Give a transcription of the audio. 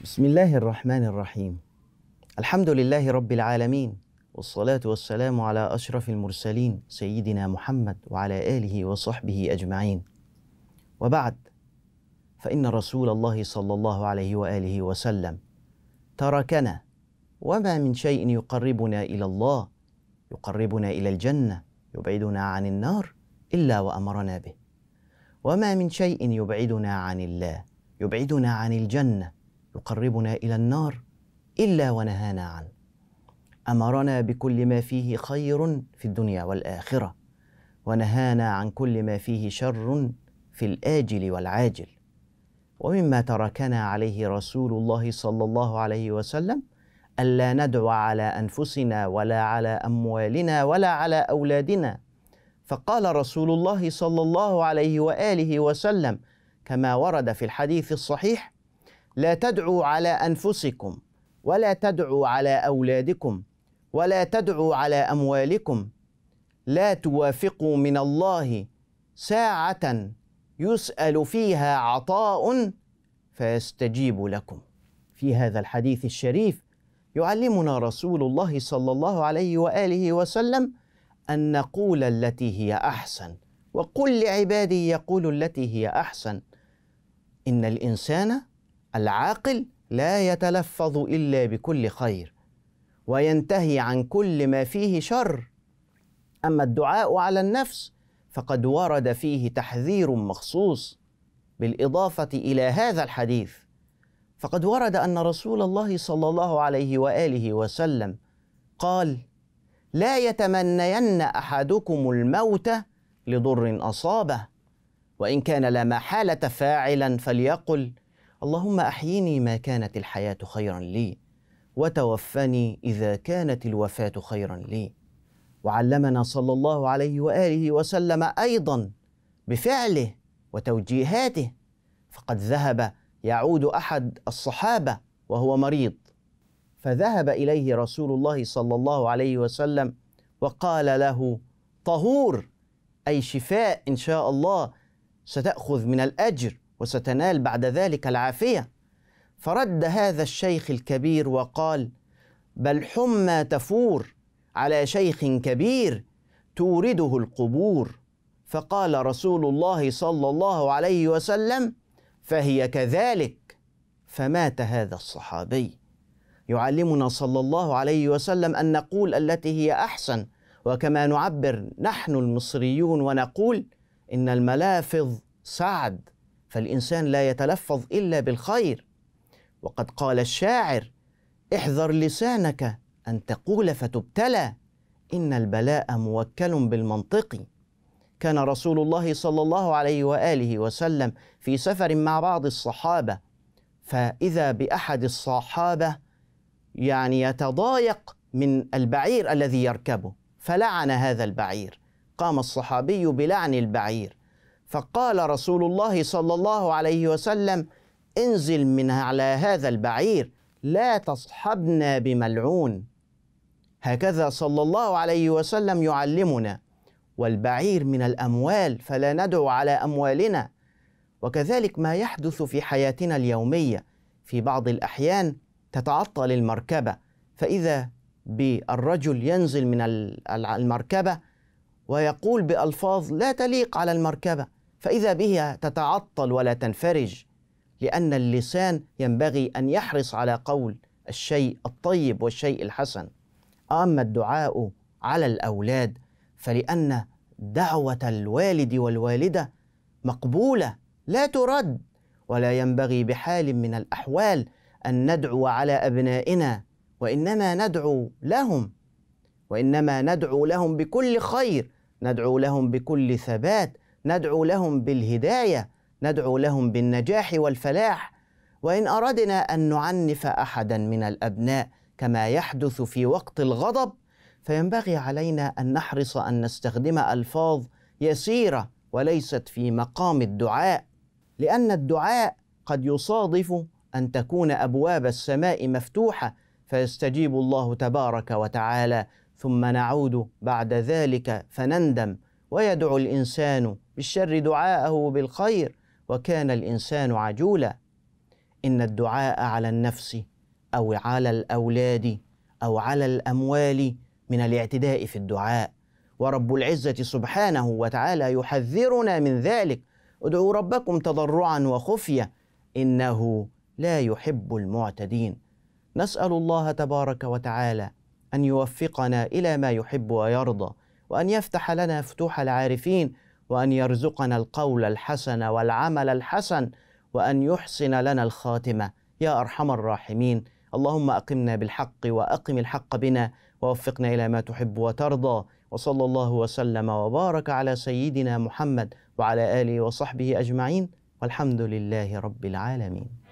بسم الله الرحمن الرحيم الحمد لله رب العالمين والصلاة والسلام على أشرف المرسلين سيدنا محمد وعلى آله وصحبه أجمعين وبعد فإن رسول الله صلى الله عليه وآله وسلم تركنا وما من شيء يقربنا إلى الله يقربنا إلى الجنة يبعدنا عن النار إلا وأمرنا به وما من شيء يبعدنا عن الله يبعدنا عن الجنه يقربنا الى النار الا ونهانا عنه امرنا بكل ما فيه خير في الدنيا والاخره ونهانا عن كل ما فيه شر في الاجل والعاجل ومما تركنا عليه رسول الله صلى الله عليه وسلم الا ندعو على انفسنا ولا على اموالنا ولا على اولادنا فقال رسول الله صلى الله عليه واله وسلم كما ورد في الحديث الصحيح لا تدعوا على انفسكم ولا تدعوا على اولادكم ولا تدعوا على اموالكم لا توافقوا من الله ساعه يسال فيها عطاء فيستجيب لكم في هذا الحديث الشريف يعلمنا رسول الله صلى الله عليه واله وسلم ان نقول التي هي احسن وقل لعبادي يقول التي هي احسن ان الانسان العاقل لا يتلفظ الا بكل خير وينتهي عن كل ما فيه شر اما الدعاء على النفس فقد ورد فيه تحذير مخصوص بالاضافه الى هذا الحديث فقد ورد ان رسول الله صلى الله عليه واله وسلم قال لا يتمنين احدكم الموت لضر اصابه وان كان لا محاله فاعلا فليقل اللهم احيني ما كانت الحياه خيرا لي وتوفني اذا كانت الوفاه خيرا لي وعلمنا صلى الله عليه واله وسلم ايضا بفعله وتوجيهاته فقد ذهب يعود احد الصحابه وهو مريض فذهب اليه رسول الله صلى الله عليه وسلم وقال له طهور اي شفاء ان شاء الله ستاخذ من الاجر وستنال بعد ذلك العافيه فرد هذا الشيخ الكبير وقال بل حمى تفور على شيخ كبير تورده القبور فقال رسول الله صلى الله عليه وسلم فهي كذلك فمات هذا الصحابي يعلمنا صلى الله عليه وسلم ان نقول التي هي احسن وكما نعبر نحن المصريون ونقول ان الملافظ سعد فالإنسان لا يتلفظ إلا بالخير وقد قال الشاعر احذر لسانك أن تقول فتبتلى إن البلاء موكل بالمنطق كان رسول الله صلى الله عليه وآله وسلم في سفر مع بعض الصحابة فإذا بأحد الصحابة يعني يتضايق من البعير الذي يركبه فلعن هذا البعير قام الصحابي بلعن البعير فقال رسول الله صلى الله عليه وسلم انزل من على هذا البعير لا تصحبنا بملعون هكذا صلى الله عليه وسلم يعلمنا والبعير من الاموال فلا ندعو على اموالنا وكذلك ما يحدث في حياتنا اليوميه في بعض الاحيان تتعطل المركبه فاذا بالرجل ينزل من المركبه ويقول بالفاظ لا تليق على المركبه فإذا بها تتعطل ولا تنفرج لأن اللسان ينبغي أن يحرص على قول الشيء الطيب والشيء الحسن أما الدعاء على الأولاد فلأن دعوة الوالد والوالدة مقبولة لا ترد ولا ينبغي بحال من الأحوال أن ندعو على أبنائنا وإنما ندعو لهم وإنما ندعو لهم بكل خير ندعو لهم بكل ثبات ندعو لهم بالهدايه ندعو لهم بالنجاح والفلاح وان اردنا ان نعنف احدا من الابناء كما يحدث في وقت الغضب فينبغي علينا ان نحرص ان نستخدم الفاظ يسيره وليست في مقام الدعاء لان الدعاء قد يصادف ان تكون ابواب السماء مفتوحه فيستجيب الله تبارك وتعالى ثم نعود بعد ذلك فنندم ويدعو الإنسان بالشر دعاءه بالخير وكان الإنسان عجولا إن الدعاء على النفس أو على الأولاد أو على الأموال من الاعتداء في الدعاء ورب العزة سبحانه وتعالى يحذرنا من ذلك ادعوا ربكم تضرعا وخفية إنه لا يحب المعتدين نسأل الله تبارك وتعالى أن يوفقنا إلى ما يحب ويرضى وأن يفتح لنا فتوح العارفين وأن يرزقنا القول الحسن والعمل الحسن وأن يحسن لنا الخاتمة يا أرحم الراحمين اللهم أقمنا بالحق وأقم الحق بنا ووفقنا إلى ما تحب وترضى وصلى الله وسلم وبارك على سيدنا محمد وعلى آله وصحبه أجمعين والحمد لله رب العالمين